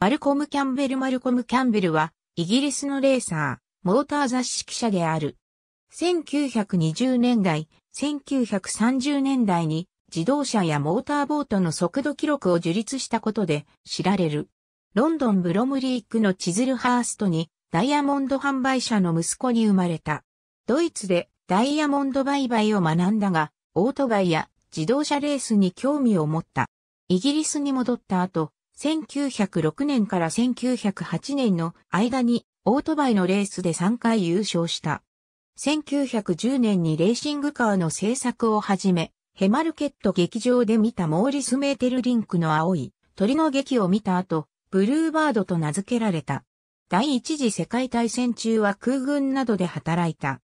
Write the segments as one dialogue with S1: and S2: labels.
S1: マルコム・キャンベル・マルコム・キャンベルは、イギリスのレーサー、モーター雑誌記者である。1920年代、1930年代に自動車やモーターボートの速度記録を樹立したことで知られる。ロンドン・ブロムリークのチズルハーストにダイヤモンド販売者の息子に生まれた。ドイツでダイヤモンド売買を学んだが、オートバイや自動車レースに興味を持った。イギリスに戻った後、1906年から1908年の間にオートバイのレースで3回優勝した。1910年にレーシングカーの制作を始め、ヘマルケット劇場で見たモーリス・メーテルリンクの青い鳥の劇を見た後、ブルーバードと名付けられた。第一次世界大戦中は空軍などで働いた。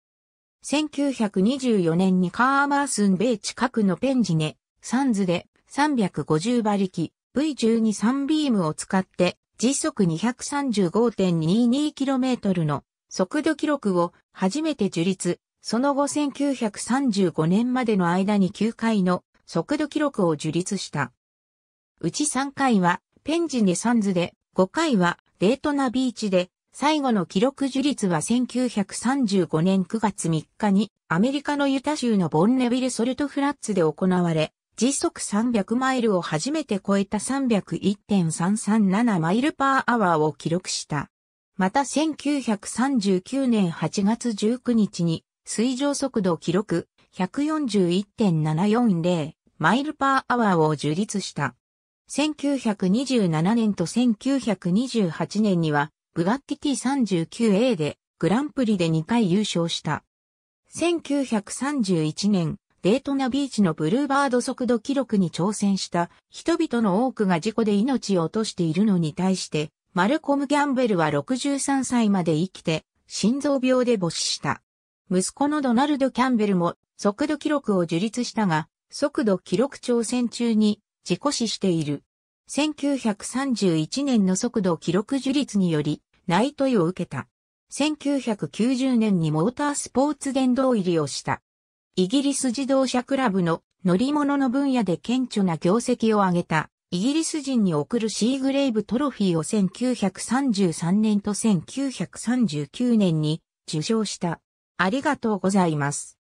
S1: 1924年にカーマースンベイ近くのペンジネ、サンズで350馬力、V12 サンビームを使って時速 235.22km の速度記録を初めて樹立、その後1935年までの間に9回の速度記録を樹立した。うち3回はペンジネサンズで、5回はデートナビーチで、最後の記録樹立は1935年9月3日にアメリカのユタ州のボンネビル・ソルトフラッツで行われ、時速300マイルを初めて超えた301.337マイルパーアワーを記録した。また1939年8月19日に水上速度記録141.740マイルパーアワーを樹立した。1927年と1928年にはブガッティ T39A でグランプリで2回優勝した。1931年デートナビーチのブルーバード速度記録に挑戦した人々の多くが事故で命を落としているのに対して、マルコム・ギャンベルは63歳まで生きて、心臓病で没死した。息子のドナルド・キャンベルも速度記録を樹立したが、速度記録挑戦中に事故死している。1931年の速度記録樹立により、ナイを受けた。1990年にモータースポーツ殿堂入りをした。イギリス自動車クラブの乗り物の分野で顕著な業績を上げたイギリス人に贈るシーグレイブトロフィーを1933年と1939年に受賞した。ありがとうございます。